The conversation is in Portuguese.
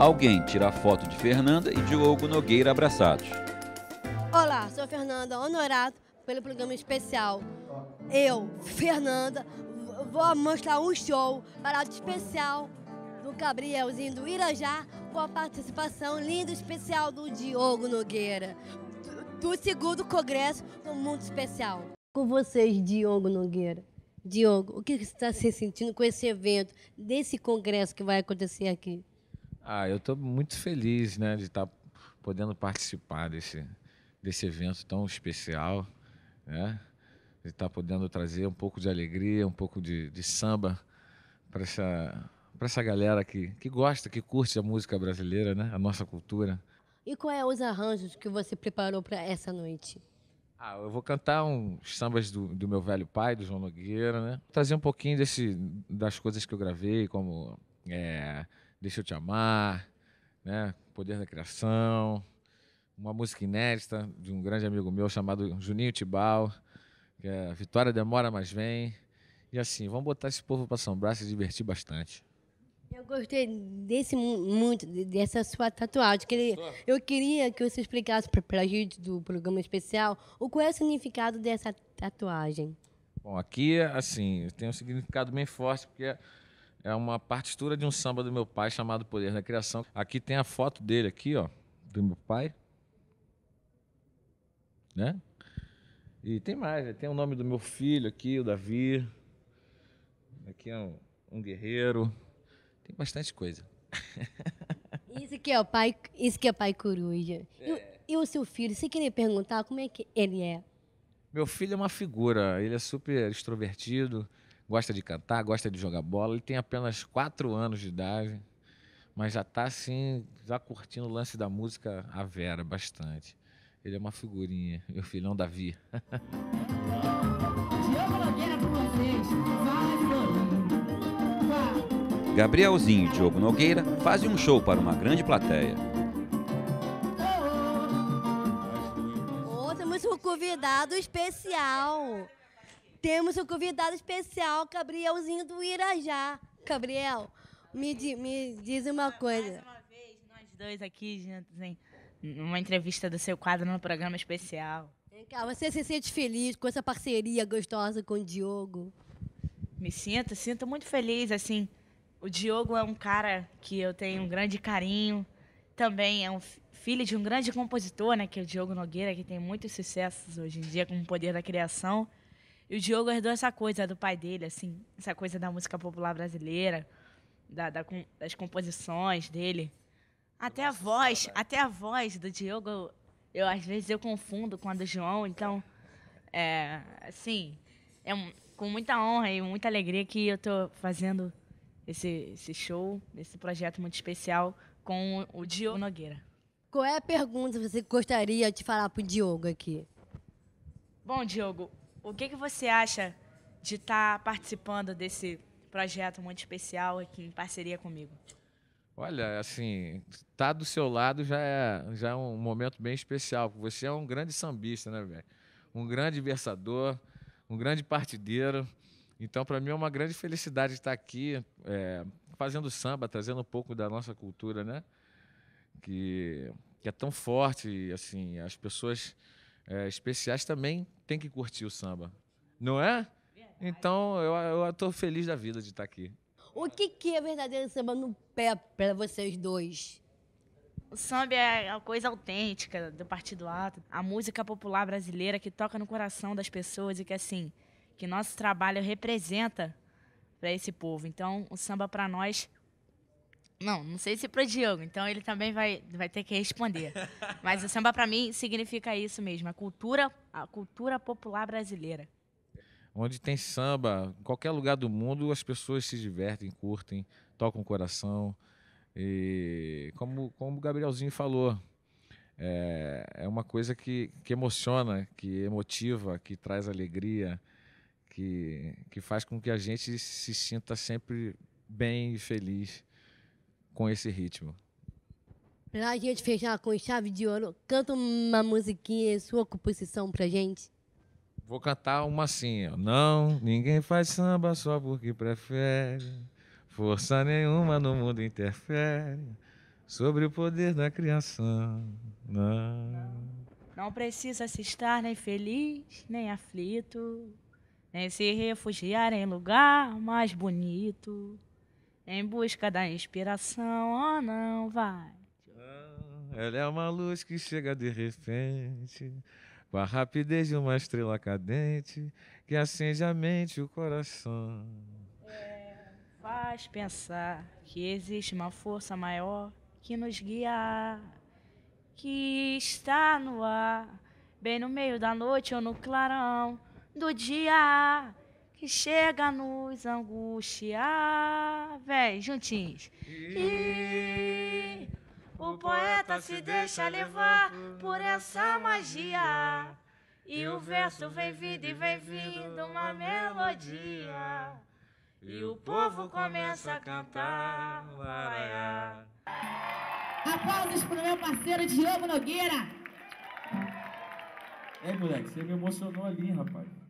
Alguém tira foto de Fernanda e Diogo Nogueira abraçados. Olá, sou Fernanda Honorato pelo programa especial. Eu, Fernanda, vou mostrar um show o especial do Gabrielzinho do Irajá com a participação linda e especial do Diogo Nogueira do segundo congresso do Mundo Especial. Com vocês, Diogo Nogueira. Diogo, o que você está se sentindo com esse evento, desse congresso que vai acontecer aqui? Ah, eu estou muito feliz né, de estar tá podendo participar desse, desse evento tão especial, né? de estar tá podendo trazer um pouco de alegria, um pouco de, de samba para essa, para essa galera que, que gosta, que curte a música brasileira, né? a nossa cultura. E quais é os arranjos que você preparou para essa noite? Ah, eu vou cantar uns sambas do, do, meu velho pai, do João Nogueira, né? Trazer um pouquinho desse, das coisas que eu gravei, como é, Deixa eu te amar, né? Poder da criação, uma música inédita de um grande amigo meu chamado Juninho Tibal, que é Vitória demora mas vem. E assim, vamos botar esse povo para assombrar, se divertir bastante. Eu gostei desse muito dessa sua tatuagem. Que ele, eu queria que você explicasse para a gente do programa especial o qual é o significado dessa tatuagem. Bom, aqui assim tem um significado bem forte porque é uma partitura de um samba do meu pai chamado Poder da Criação. Aqui tem a foto dele aqui, ó, do meu pai. Né? E tem mais, né? tem o nome do meu filho aqui, o Davi. Aqui é um, um guerreiro. Tem bastante coisa. Isso que é o pai, isso que é pai coruja. É. E, e, o seu filho, você queria perguntar como é que ele é? Meu filho é uma figura, ele é super extrovertido, gosta de cantar, gosta de jogar bola. Ele tem apenas quatro anos de idade, mas já está assim, já curtindo o lance da música a Vera bastante. Ele é uma figurinha, meu filhão Davi. Gabrielzinho e Diogo Nogueira fazem um show para uma grande plateia. oh, temos um convidado especial. Temos um convidado especial, Gabrielzinho do Irajá. Gabriel, me, di, me diz uma coisa. Mais uma vez, nós dois aqui juntos, hein? Uma entrevista do seu quadro num programa especial. Vem cá, você se sente feliz com essa parceria gostosa com o Diogo? Me sinto, sinto muito feliz, assim. O Diogo é um cara que eu tenho um grande carinho. Também é um filho de um grande compositor, né? Que é o Diogo Nogueira, que tem muitos sucessos hoje em dia com o poder da criação. E o Diogo herdou essa coisa do pai dele, assim, essa coisa da música popular brasileira, da, da das composições dele. Até a voz, até a voz do Diogo, eu às vezes eu confundo com a do João, então é, assim, é com muita honra e muita alegria que eu tô fazendo esse, esse show, esse projeto muito especial com o Diogo Nogueira. Qual é a pergunta que você gostaria de falar pro Diogo aqui? Bom, Diogo, o que, que você acha de estar tá participando desse projeto muito especial aqui em parceria comigo? Olha, assim, estar tá do seu lado já é, já é um momento bem especial. Você é um grande sambista, né, velho? Um grande versador, um grande partideiro. Então, para mim é uma grande felicidade estar aqui é, fazendo samba, trazendo um pouco da nossa cultura, né? Que, que é tão forte, assim, as pessoas é, especiais também tem que curtir o samba, não é? Então eu, eu feliz da vida de estar tá aqui. O que, que é verdadeiro samba no pé para vocês dois? O samba é a coisa autêntica do Partido Alto, a música popular brasileira que toca no coração das pessoas e que assim, que nosso trabalho representa para esse povo. Então, o samba para nós não, não sei se pro Diego, então ele também vai, vai ter que responder. Mas o samba para mim significa isso mesmo, a cultura, a cultura popular brasileira. Onde tem samba, em qualquer lugar do mundo, as pessoas se divertem, curtem, tocam o coração. E como, como o Gabrielzinho falou, é, é uma coisa que, que emociona, que emotiva, que traz alegria, que, que faz com que a gente se sinta sempre bem e feliz com esse ritmo? Pra gente fechar com chave de ouro, canta uma musiquinha sua composição pra gente. Vou cantar uma assim, ó. Não, ninguém faz samba só porque prefere. Força nenhuma no mundo interfere sobre o poder da criação. Não. Não precisa se estar nem feliz, nem aflito, nem se refugiar em lugar mais bonito. Em busca da inspiração, oh não, vai. Ah, ela é uma luz que chega de repente, com a rapidez de uma estrela cadente, que acende a mente e o coração. É, faz pensar que existe uma força maior que nos guia, que está no ar, bem no meio da noite ou no clarão do dia que chega a nos angustiar. Vem, juntinhos. E, o poeta se deixa levar por essa magia. E o verso vem vindo e vem vindo uma melodia. E o povo começa a cantar. Aplausos pro meu parceiro Diogo Nogueira. Ei, é, moleque, você me emocionou ali, rapaz.